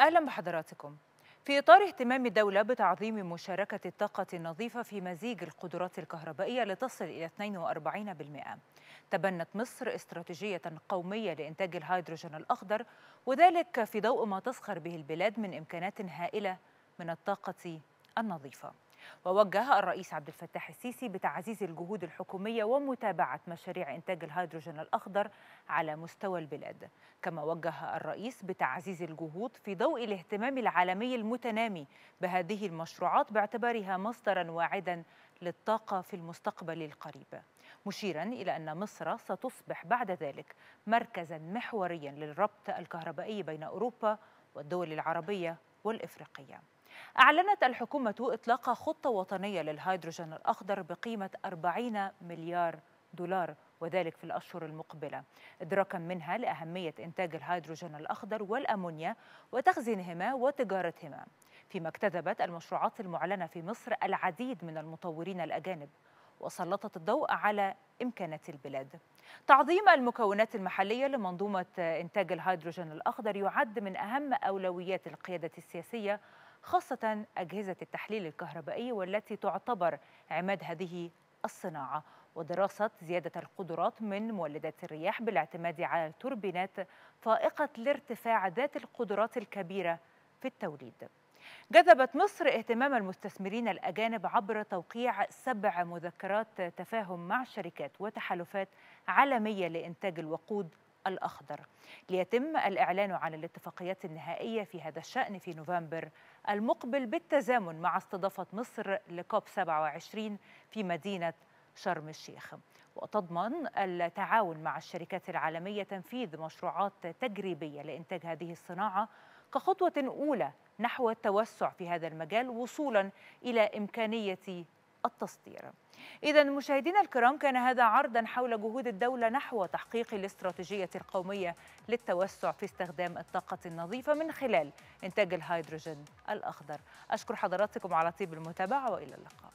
أهلا بحضراتكم في إطار اهتمام الدولة بتعظيم مشاركة الطاقة النظيفة في مزيج القدرات الكهربائية لتصل إلى 42% تبنت مصر استراتيجية قومية لإنتاج الهيدروجين الأخضر وذلك في ضوء ما تسخر به البلاد من إمكانات هائلة من الطاقة النظيفة ووجه الرئيس عبد الفتاح السيسي بتعزيز الجهود الحكومية ومتابعة مشاريع إنتاج الهيدروجين الأخضر على مستوى البلاد كما وجه الرئيس بتعزيز الجهود في ضوء الاهتمام العالمي المتنامي بهذه المشروعات باعتبارها مصدرا واعدا للطاقة في المستقبل القريب مشيرا إلى أن مصر ستصبح بعد ذلك مركزا محوريا للربط الكهربائي بين أوروبا والدول العربية والإفريقية أعلنت الحكومة إطلاق خطة وطنية للهيدروجين الأخضر بقيمة 40 مليار دولار وذلك في الأشهر المقبلة إدراكا منها لأهمية إنتاج الهيدروجين الأخضر والأمونيا وتخزينهما وتجارتهما فيما اكتذبت المشروعات المعلنة في مصر العديد من المطورين الأجانب وسلطت الضوء على إمكانات البلاد تعظيم المكونات المحلية لمنظومة إنتاج الهيدروجين الأخضر يعد من أهم أولويات القيادة السياسية خاصة أجهزة التحليل الكهربائي والتي تعتبر عماد هذه الصناعة ودراسة زيادة القدرات من مولدات الرياح بالاعتماد على توربينات فائقة الارتفاع ذات القدرات الكبيرة في التوليد جذبت مصر اهتمام المستثمرين الأجانب عبر توقيع سبع مذكرات تفاهم مع شركات وتحالفات عالمية لإنتاج الوقود الأخضر ليتم الإعلان عن الاتفاقيات النهائية في هذا الشأن في نوفمبر المقبل بالتزامن مع استضافة مصر لكوب 27 في مدينة شرم الشيخ وتضمن التعاون مع الشركات العالمية تنفيذ مشروعات تجريبية لإنتاج هذه الصناعة كخطوة أولى نحو التوسع في هذا المجال وصولا إلى إمكانية التصدير إذا مشاهدينا الكرام كان هذا عرضا حول جهود الدولة نحو تحقيق الاستراتيجية القومية للتوسع في استخدام الطاقة النظيفة من خلال إنتاج الهيدروجين الأخضر أشكر حضراتكم على طيب المتابعة وإلى اللقاء